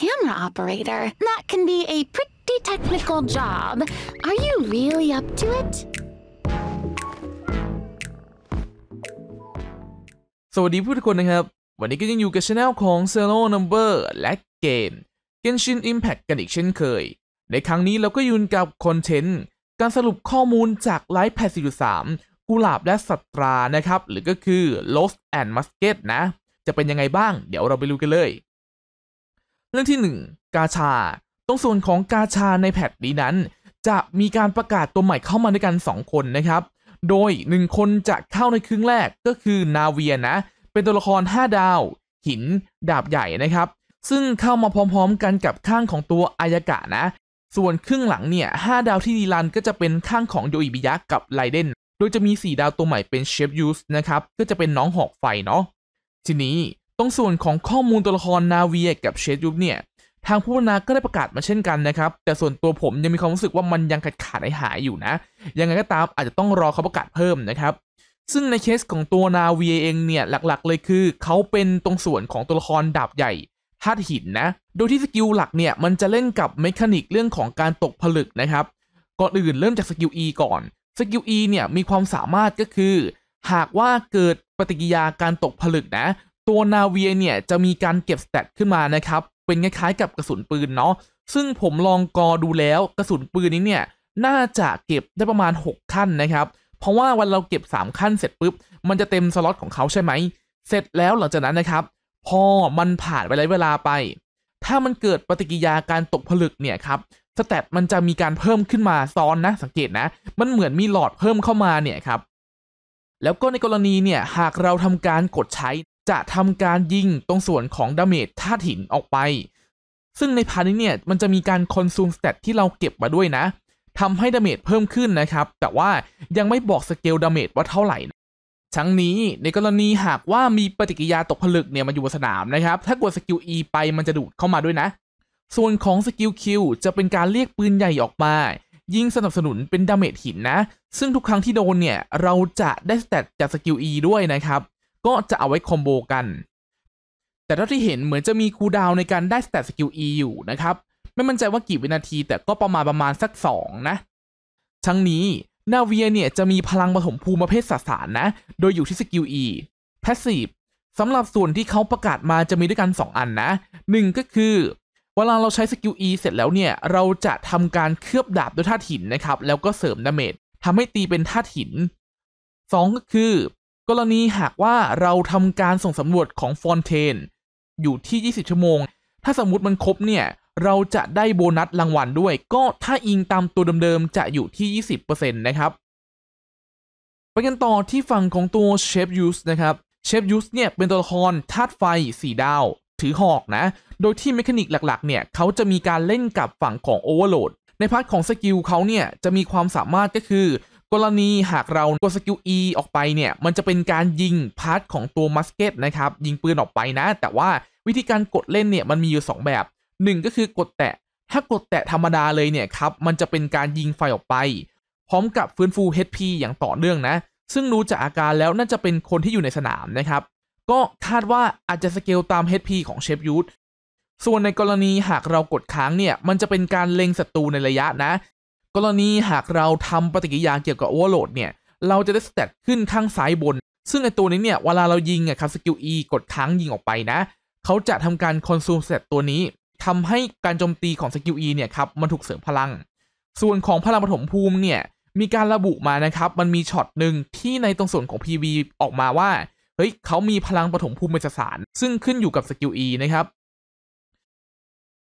camera operator. That can be a pretty technical job. Are you really up to it? สวัสดีผู้ทุกคนนะครับ วันนี้ก็ยังอยู่กับช anel ของ z e r o Number และเกม Genshin Impact กันอีกเช่นเคย ในครั้งนี้เราก็ยืนกับคอนเทนต์ การสรุปข้อมูลจากไลฟ์แพท43กุหลาบและสัตรานะครับ หรือก็คือ Lost and Musket นะ จะเป็นยังไงบ้างเดี๋ยวเราไปดูกันเลยเรื่องที่ 1 กาชา ตรงส่วนของกาชาในแพทนี้นั้น จะมีการประกาศตัวใหม่เข้ามาด้วยกัน 2 คนนะครับ โดย 1 คนจะเข้าในครึ่งแรกก็คือนาเวียนะ เป็นตัวละคร 5 ดาว หินดาบใหญ่นะครับ ซึ่งเข้ามาพร้อมๆกันกับข้างของตัวอายากะนะ ส่วนครึ่งหลังเนี่ยหดาวที่ดีลันก็จะเป็นข้างของโยอิบิยะกับไลเดน โดยจะมี4ดาวตัวใหม่เป็นเชฟยูสนะครับ ก็จะเป็นน้องหอกไฟเนาะทีนี้ตรงส่วนของข้อมูลตัวละครนาเวียกับเชดยุบเนี่ย ทางผู้พัฒนาก็ได้ประกาศมาเช่นกันนะครับ แต่ส่วนตัวผมยังมีความรู้สึกว่ามันยังขาดขาดหายอยู่นะ ยังไงก็ตามอาจจะต้องรอเขาประกาศเพิ่มนะครับ ซึ่งในเคสของตัวนาเวียเองเนี่ยหลักๆเลยคือ เขาเป็นตรงส่วนของตัวละครดาบใหญ่ธาตุหินนะโดยที่สกิลหลักเนี่ยมันจะเล่นกับเมคานิกเรื่องของการตกผลึกนะครับก่อนอื่นเริ่มจากสกิล E ก่อนสกิล E เนี่ยมีความสามารถก็คือ หากว่าเกิดปฏิกิยาการตกผลึกนะตัวนาเวียเนี่ยจะมีการเก็บสเตตขึ้นมานะครับ เป็นคล้ายๆกับกระสุนปืนเนาะซึ่งผมลองกอดูแล้วกระสุนปืนนี้เนี่ย น่าจะเก็บได้ประมาณ 6 ขั้นนะครับ เพราะว่าวันเราเก็บ 3 ขั้นเสร็จปุ๊บ มันจะเต็มสล็อตของเขาใช่ไหม เสร็จแล้วหลังจากนั้นนะครับ พอมันผ่านไประยะเวลาไป ถ้ามันเกิดปฏิกิยาการตกผลึกเนี่ยครับสเตตมันจะมีการเพิ่มขึ้นมาซ้อนนะสังเกตนะมันเหมือนมีหลอดเพิ่มเข้ามาเนี่ยครับแล้วก็ในกรณีเนี่ยหากเราทำการกดใช้จะทำการยิงตรงส่วนของดาเมจธาตุหินออกไป ซึ่งในพานนี้เนี่ยมันจะมีการคอนซูมสเตตที่เราเก็บมาด้วยนะ ทำให้ดาเมจเพิ่มขึ้นนะครับ แต่ว่ายังไม่บอกสเกลดาเมจว่าเท่าไหร่ ทั้งนี้ในกรณีหากว่ามีปฏิกิิยาตกผลึกเนี่ยมาอยู่บนสนามนะครับ ถ้ากดสกิล E ไปมันจะดูดเข้ามาด้วยนะ ส่วนของสกิล Q จะเป็นการเรียกปืนใหญ่ออกมา ยิงสนับสนุนเป็นดาเมจหินนะ ซึ่งทุกครั้งที่โดนเนี่ยเราจะได้สเตตจากสกิล E ด้วยนะครับก็จะเอาไว้คอมโบกัน แต่เท่าที่เห็นเหมือนจะมีคูดาวในการได้สเตตสกิล E อยู่นะครับ ไม่มั่นใจว่ากี่วินาทีแต่ก็ประมาณประมาณสัก2 นะ ทั้งนี้นาเวียเนี่ยจะมีพลังปฐมภูมิประเภทสสารนะ โดยอยู่ที่สกิล E พสซีฟสำหรับส่วนที่เขาประกาศมาจะมีด้วยกัน 2 อันนะ 1 ก็คือเวลาเราใช้สกิล E เสร็จแล้วเนี่ยเราจะทำการเคลือบดาบด้วยธาตุหินนะครับแล้วก็เสริมดาเมจทำให้ตีเป็นธาตุหิน 2 ก็คือกรณีหากว่าเราทำการส่งสำรวจของฟอนเทนอยู่ที่ 20 ชั่วโมง ถ้าสมมติมันครบเนี่ย เราจะได้โบนัสรางวัลด้วยก็ถ้าอิงตามตัวเดิมๆจะอยู่ที่ 20%นะครับไปกันต่อที่ฝั่งของตัวเชฟยูสนะครับเชฟยูสเนี่ยเป็นตัวละครธาตุไฟสีดาว ถือหอกนะ โดยที่เมคานิกหลักๆเนี่ยเขาจะมีการเล่นกับฝั่งของโอเวอร์โหลดในพาร์ทของสกิลเขาเนี่ยจะมีความสามารถก็คือกรณีหากเรากดสกิล E ออกไปเนี่ยมันจะเป็นการยิงพาร์ทของตัวมัสเกตนะครับ ยิงปืนออกไปนะ แต่ว่าวิธีการกดเล่นเนี่ยมันมีอยู่ 2 แบบ 1 ก็คือกดแตะถ้ากดแตะธรรมดาเลยเนี่ยครับ มันจะเป็นการยิงไฟออกไป พร้อมกับฟื้นฟู HP อย่างต่อเนื่องนะ ซึ่งรู้จากอาการแล้วน่าจะเป็นคนที่อยู่ในสนามนะครับก็คาดว่าอาจจะสเกลตาม HP ของเชฟยูทส่วนในกรณีหากเรากดค้างเนี่ยมันจะเป็นการเล็งศัตรูในระยะนะกรณีหากเราทำปฏิกิริยาเกี่ยวกับโอเวอร์โหลดเนี่ย เราจะได้สเตตขึ้นข้างซ้ายบน ซึ่งไอตัวนี้เนี่ยเวลาเรายิงอ่ะครับสกิล E กดค้างยิงออกไปนะ เขาจะทำการคอนซูมสเตตตัวนี้ ทำให้การโจมตีของสกิล E เนี่ยครับมันถูกเสริมพลัง ส่วนของพลังปฐมภูมิเนี่ย มีการระบุมานะครับ มันมีช็อตหนึ่งที่ในตรงส่วนของ PV ออกมาว่าเฮ้ยเขามีพลังปฐมภูมิเป็นสารซึ่งขึ้นอยู่กับสกิล E นะครับ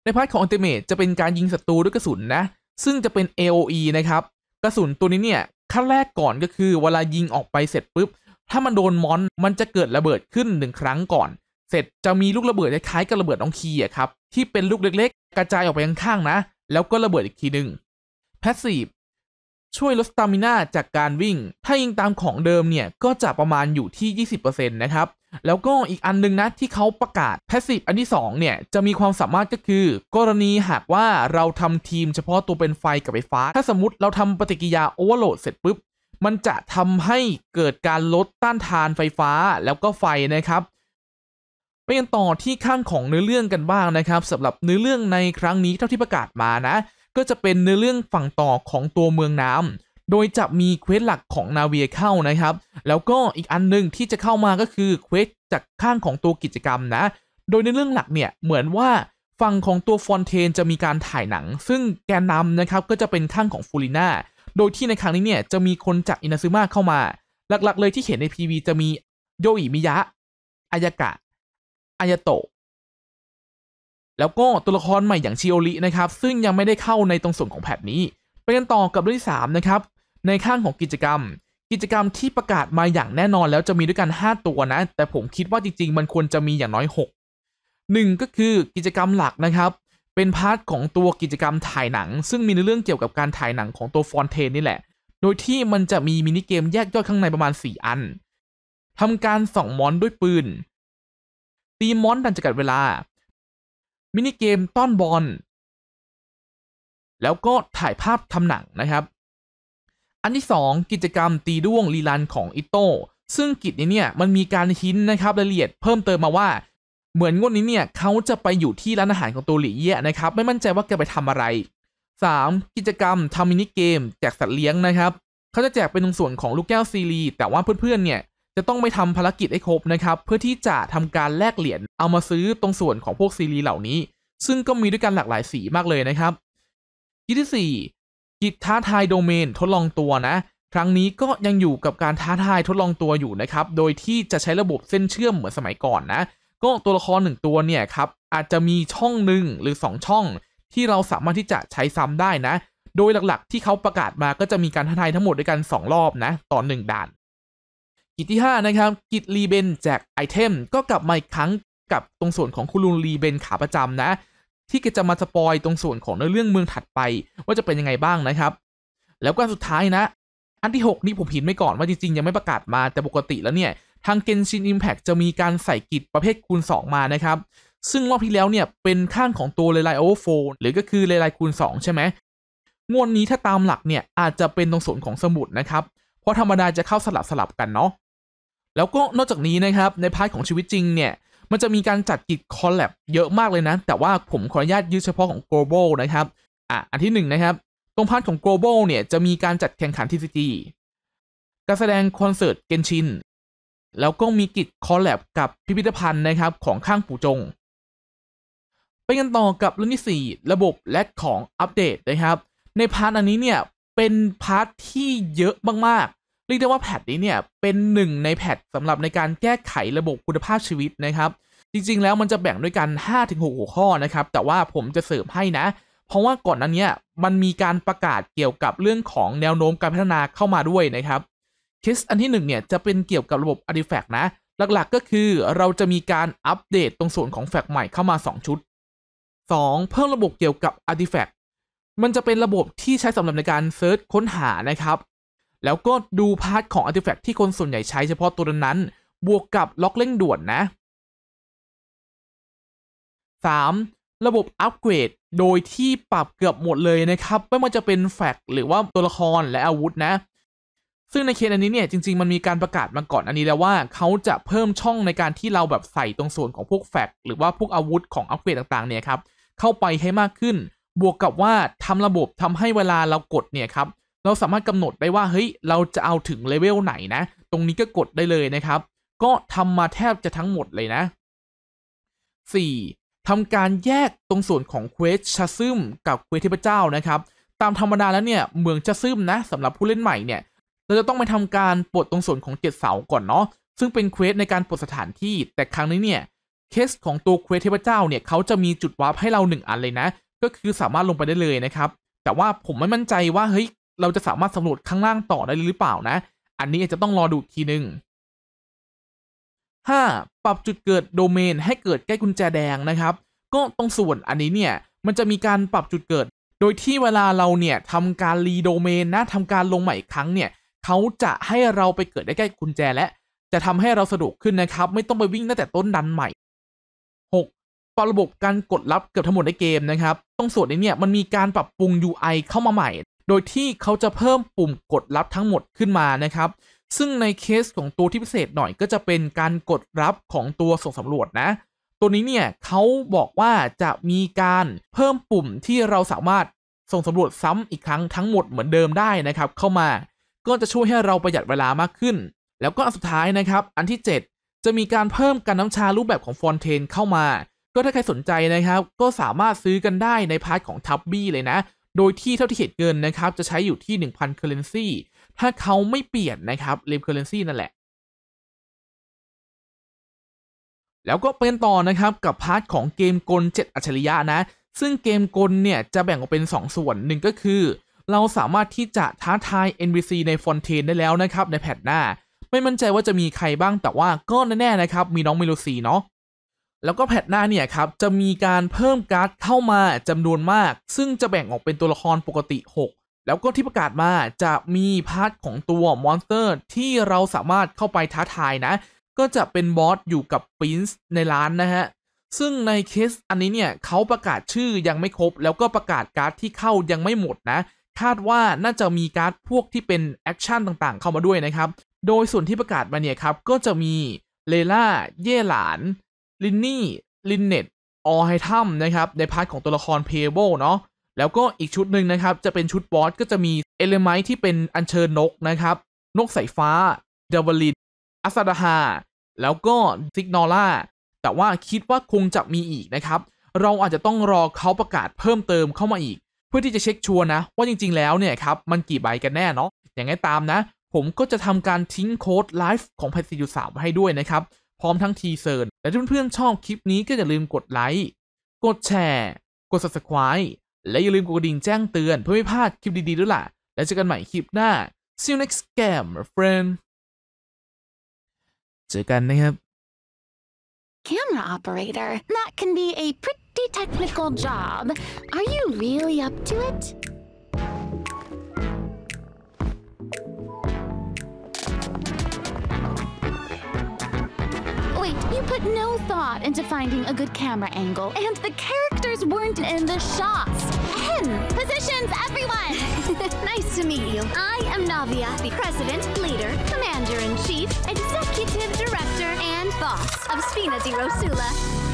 ในพาร์ทของอัลติเมตจะเป็นการยิงศัตรูด้วยกระสุนนะซึ่งจะเป็น AOE นะครับกระสุนตัวนี้เนี่ยขั้นแรกก่อนก็คือเวลายิงออกไปเสร็จปุ๊บถ้ามันโดนมอน มันจะเกิดระเบิดขึ้นหนึ่งครั้งก่อน เสร็จจะมีลูกระเบิดคล้ายกับระเบิดน้องคีอะครับที่เป็นลูกเล็ก ๆ กระจายออกไปข้างๆนะ แล้วก็ระเบิดอีกทีหนึ่งแพสซีฟช่วยลดสตามิน่าจากการวิ่งถ้ายิงตามของเดิมเนี่ยก็จะประมาณอยู่ที่20%นะครับแล้วก็อีกอันนึงนะที่เขาประกาศแพสซีฟอันที่2เนี่ยจะมีความสามารถก็คือ กรณีหากว่าเราทำทีมเฉพาะตัวเป็นไฟกับไฟฟ้า ถ้าสมมติเราทำปฏิกิยาโอเวอร์โหลดเสร็จปุ๊บ มันจะทำให้เกิดการลดต้านทานไฟฟ้าแล้วก็ไฟนะครับไปกันต่อที่ข้างของเนื้อเรื่องกันบ้างนะครับสำหรับเนื้อเรื่องในครั้งนี้เท่าที่ประกาศมานะก็จะเป็นเนื้อเรื่องฝั่งต่อของตัวเมืองน้ำโดยจะมีเควสหลักของนาเวียเข้านะครับแล้วก็อีกอันนึงที่จะเข้ามาก็คือเควสจากข้างของตัวกิจกรรมนะ โดยในเรื่องหลักเนี่ยเหมือนว่าฝั่งของตัวฟอนเทนจะมีการถ่ายหนัง ซึ่งแกนนำนะครับก็จะเป็นข้างของฟูลิน่าโดยที่ในครั้งนี้เนี่ยจะมีคนจากอินาซึมาเข้ามา หลักๆ เลยที่เห็นใน PV จะมีโยอิมิยะ อายากะอายโตะแล้วก็ตัวละครใหม่อย่างชิโอรินะครับ ซึ่งยังไม่ได้เข้าในตรงส่วนของแพทนี้ไปกันต่อกับเรื่องที่3นะครับในข้างของกิจกรรม กิจกรรมที่ประกาศมาอย่างแน่นอน แล้วจะมีด้วยกัน 5 ตัวนะ แต่ผมคิดว่าจริง ๆ มันควรจะมีอย่างน้อย6 1ก็คือกิจกรรมหลักนะครับ เป็นพาร์ทของตัวกิจกรรมถ่ายหนัง ซึ่งมีในเรื่องเกี่ยวกับการถ่ายหนังของตัวฟอนเทน นี่แหละ โดยที่มันจะมีมินิเกมแยกย่อยข้างในประมาณ4 อันทำการส่องมอนด้วยปืนตีมอนดันจำกัดเวลามินิเกมต้อนบอลแล้วก็ถ่ายภาพทำหนังนะครับอันที่ 2 กิจกรรมตีด้วงรีลัน ของอิโต้ซึ่งกิจนี้เนี่ยมันมีการหินนะครับรายละเอียดเพิ่มเติม มาว่า เหมือนงวดนี้เนี่ยเขาจะไปอยู่ที่ร้านอาหาร ของ ตัวหลี่เย่นะครับ ไม่มั่นใจว่าแกไปทำอะไร 3. กิจกรรมทำมินิเกม แจก สัตว์เลี้ยงนะครับ เขาจะแจกเป็นตรงส่วนของ ลูกแก้ว ซีรี แต่ว่าเพื่อนๆเนี่ยจะต้องไปทาภารกิจให้ครบนะครับเพื่อที่จะทำการแลกเหรียญเอามาซื้อตรงส่วนของพวกซีรีเหล่านี้ ซึ่งก็มีด้วยกันหลากหลายสีมากเลยนะครับกิจที่กิจท้าทายโดเมนทดลองตัวนะครั้งนี้ก็ยังอยู่กับการท้าทายทดลองตัวอยู่นะครับโดยที่จะใช้ระบบเส้นเชื่อมเหมือนสมัยก่อนนะ ก็ตัวละครหนึ่งตัวเนี่ยครับอาจจะมีช่องหนึ่งหรือ 2 ช่อง ที่เราสามารถที่จะใช้ซ้ำได้นะ โดยหลักๆ ที่เขาประกาศมาก็จะมีการท้าทายทั้งหมดด้วยกัน 2 รอบนะตอน1ด่าน กิจที่ 5 นะครับกิจรีเบนแจกไอเทมก็กลับมาอีกครั้งกับตรงส่วนของคุณลุงรีเบนขาประจำนะที่จะมาสปอยตรงส่วนของเรื่องเมืองถัดไปว่าจะเป็นยังไงบ้างนะครับ แล้วก็สุดท้ายนะ อันที่ 6 นี่ผมผิดไม่ก่อนว่าจริงๆ ยังไม่ประกาศมาแต่ปกติแล้วเนี่ย ทาง g e n s ิ i อ Impact จะมีการใส่กิจประเภทคูณ 2 มานะครับ ซึ่งรอบที่แล้วเนี่ย เป็นข้างของตัวเลไลโอเวโฟนหรือก็คือเลไลคูณ 2 ใช่ไหมงวดนนี้ถ้าตามหลักเนี่ยอาจจะเป็นตรงส่วนของสมุดนะครับ เพราะธรรมดาจะเข้าสลับสลับกันเนาะแล้วก็นอกจากนี้นะครับในพาร์ทของชีวิตจริงเนี่ยมันจะมีการจัดกิจคอลแลบเยอะมากเลยนะแต่ว่าผมขออนุญาตยึดเฉพาะของ global นะครับอ่ะอันที่หนึ่งนะครับ ตรงพาร์ทของ global เนี่ยจะมีการจัดแข่งขันทีจีการแสดงคอนเสิร์ตเกนชินแล้วก็มีกิจคอลแลบกับพิพิธภัณฑ์นะครับของข้างปู่จง ไปกันต่อกับรุ่นที่ 4 ระบบและของอัปเดตนะครับ ในพาร์ทอันนี้เนี่ย เป็นพาร์ทที่เยอะมากเรียกได้ว่าแพทนี้เนี่ยเป็นหนึ่งในแพทสำหรับในการแก้ไขระบบคุณภาพชีวิตนะครับ จริง ๆแล้วมันจะแบ่งด้วยกัน 5-6หัวข้อนะครับ แต่ว่าผมจะเสริมให้นะ เพราะว่าก่อนนั้นเนี่ยมันมีการประกาศเกี่ยวกับเรื่องของแนวโน้มการพัฒนาเข้ามาด้วยนะครับ เคสอันที่ 1 เนี่ยจะเป็นเกี่ยวกับระบบ์ติแฟกต์นะ หลักๆก็คือเราจะมีการอัปเดตตรงส่วนของแฟกใหม่เข้ามา 2 ชุด 2. เพิ่มระบบเกี่ยวกับ์ติแฟกต์มันจะเป็นระบบที่ใช้สำหรับในการเซิร์ชค้นหานะครับแล้วก็ดูพาร์ทของอาร์ติแฟกต์ที่คนส่วนใหญ่ใช้เฉพาะตัวนั้น บวกกับล็อกเร่งด่วนนะ 3. ระบบอัปเกรด โดยที่ปรับเกือบหมดเลยนะครับ ไม่ว่าจะเป็นแฟกหรือว่าตัวละครและอาวุธนะ ซึ่งในเคสอันนี้เนี่ยจริงๆ มันมีการประกาศมาก่อนอันนี้แล้วว่าเขาจะเพิ่มช่องในการที่เราแบบใส่ตรงส่วนของพวกแฟกหรือว่าพวกอาวุธของอัปเกรดต่างๆเนี่ยครับเข้าไปให้มากขึ้นบวกกับว่าทำระบบทำให้เวลาเรากดเนี่ยครับเราสามารถกำหนดได้ว่าเฮ้ยเราจะเอาถึงเลเวลไหนนะตรงนี้ก็กดได้เลยนะครับ ก็ทำมาแทบจะทั้งหมดเลยนะ 4. ทำการแยกตรงส่วนของเควสชาซึมกับเควสเทพเจ้านะครับ ตามธรรมดาแล้วเนี่ยเมืองชาซึมนะสำหรับผู้เล่นใหม่เนี่ยเราจะต้องไปทำการปลดตรงส่วนของเจ็ดเสาก่อนเนาะซึ่งเป็นเควสในการปลดสถานที่ แต่ครั้งนี้เนี่ยเคสของตัวเควสเทพเจ้าเนี่ยเขาจะมีจุดวาร์ปให้เราหนึ่งอันเลยนะก็คือสามารถลงไปได้เลยนะครับ แต่ว่าผมไม่มั่นใจว่าเฮ้ยเราจะสามารถสำรวจข้างล่างต่อได้หรือเปล่านะ อันนี้อาจจะต้องรอดูทีหนึ่ง 5. ปรับจุดเกิดโดเมนให้เกิดใกล้กุญแจแดงนะครับ ก็ตรงส่วนอันนี้เนี่ย มันจะมีการปรับจุดเกิด โดยที่เวลาเราเนี่ยทำการรีโดเมนนะทำการลงใหม่ครั้งเนี่ย เขาจะให้เราไปเกิดได้ใกล้กุญแจและ จะทำให้เราสะดวกขึ้นนะครับ ไม่ต้องไปวิ่งตั้งแต่ต้นดันใหม่ 6. ปรับระบบการกดรับเกือบทั้งหมดในเกมนะครับ ตรงส่วนนี้เนี่ย มันมีการปรับปรุง UI เข้ามาใหม่โดยที่เขาจะเพิ่มปุ่มกดรับทั้งหมดขึ้นมานะครับ ซึ่งในเคสของตัวที่พิเศษหน่อยก็จะเป็นการกดรับของตัวส่งสำรวจนะ ตัวนี้เนี่ยเขาบอกว่าจะมีการเพิ่มปุ่มที่เราสามารถส่งสำรวจซ้ำอีกครั้งทั้งหมดเหมือนเดิมได้นะครับ เข้ามา ก็จะช่วยให้เราประหยัดเวลามากขึ้น แล้วก็อันสุดท้ายนะครับ อันที่ 7 จะมีการเพิ่มการน้ำชารูปแบบของฟอนเทนเข้ามาก็ถ้าใครสนใจนะครับ ก็สามารถซื้อกันได้ในพาร์ทของทับบี้เลยนะโดยที่เท่าที่เห็นเงินนะครับ จะใช้อยู่ที่ 1,000 currency ถ้าเขาไม่เปลี่ยนนะครับเลมอร์เรนซีนั่นแหละ แล้วก็เป็นต่อนะครับกับพาร์ทของเกมกล 7 อัจฉริยะนะ ซึ่งเกมกลเนี่ยจะแบ่งออกเป็น 2 ส่วนหนึ่งก็คือ เราสามารถที่จะท้าทาย n b c ในฟอนเทนได้แล้วนะครับ ในแพทหน้า ไม่มั่นใจว่าจะมีใครบ้างแต่ว่าก็แน่ๆนะครับมีน้องเมโลซีเนาะแล้วก็แพทหน้าเนี่ยครับจะมีการเพิ่มการ์ดเข้ามาจำนวนมาก ซึ่งจะแบ่งออกเป็นตัวละครปกติ 6 แล้วก็ที่ประกาศมาจะมีพาร์ทของตัวมอนสเตอร์ ที่เราสามารถเข้าไปท้าทายนะ ก็จะเป็นบอสอยู่กับปินส์ในร้านนะฮะซึ่งในเคสอันนี้เนี่ยเขาประกาศชื่อยังไม่ครบ แล้วก็ประกาศการ์ด ที่เข้ายังไม่หมดนะ คาดว่าน่าจะมีการ์ดพวกที่เป็นแอคชั่นต่างๆ เข้ามาด้วยนะครับโดยส่วนที่ประกาศมาเนี่ยครับก็จะมีเลล่าเย่หลานลินนี่ ลินเน็ต ออไฮทัมนะครับ ในพาร์ทของตัวละครเพเบิลเนาะ แล้วก็อีกชุดหนึ่งนะครับ จะเป็นชุดบอสก็จะมี เอลเมนที่เป็นอัญเชิญนกนะครับ นกสายฟ้าเดวลินอัสดาฮา แล้วก็ซิกนอล่า แต่ว่าคิดว่าคงจะมีอีกนะครับ เราอาจจะต้องรอเขาประกาศเพิ่มเติมเข้ามาอีก เพื่อที่จะเช็คชัวร์นะ ว่าจริงๆแล้วเนี่ยครับมันกี่ใบกันแน่เนาะอย่างไรตามนะ ผมก็จะทำการทิ้งโค้ดไลฟ์ของพันซียูสามไว้ให้ด้วยนะครับพร้อมทั้งทีเซอร์และเพื่อนๆชอบคลิปนี้ก็อย่าลืมกดไลค์ กดแชร์ กด subscribe และอย่าลืมกดกระดิ่งแจ้งเตือน เพื่อไม่พลาดคลิปดีๆด้วยล่ะแล้วเจอกันใหม่คลิปหน้า see you next game friend เจอกันนะครับ Camera operator that can be a pretty technical job are you really up to it put no thought into finding a good camera angle, and the characters weren't in the shots. Positions, everyone! nice to meet you. I am Navia, the president, leader, commander-in-chief, executive director, and boss of Spina di Rosula.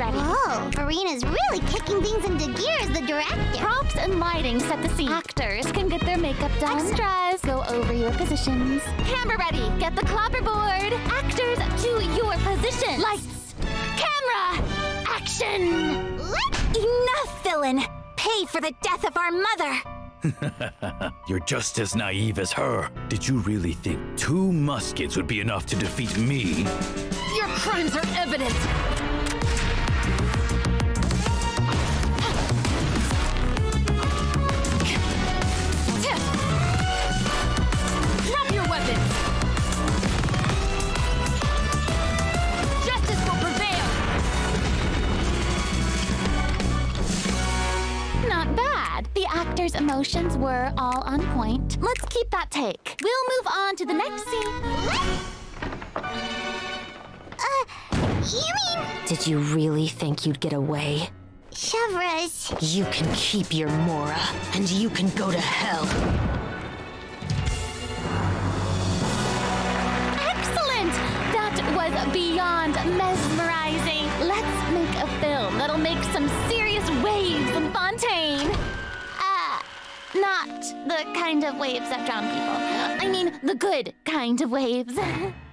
ready. Oh, Farina's really kicking things into gear as the director. Props and lighting set the scene. Actors can get their makeup done. Extras, go over your positions. Camera ready, get the clapperboard. Actors, to your position. Lights, camera, action. Enough, villain. Pay for the death of our mother. You're just as naive as her. Did you really think two muskets would be enough to defeat me? Your crimes are evident. emotions were all on point. Let's keep that take. We'll move on to the next scene. Uh, you mean... Did you really think you'd get away? Chevres. You can keep your Mora, and you can go to hell. Excellent! That was beyond mesmerizing. Let's make a film that'll make some serious waves in Fontaine. Not the kind of waves that drown people. I mean, the good kind of waves.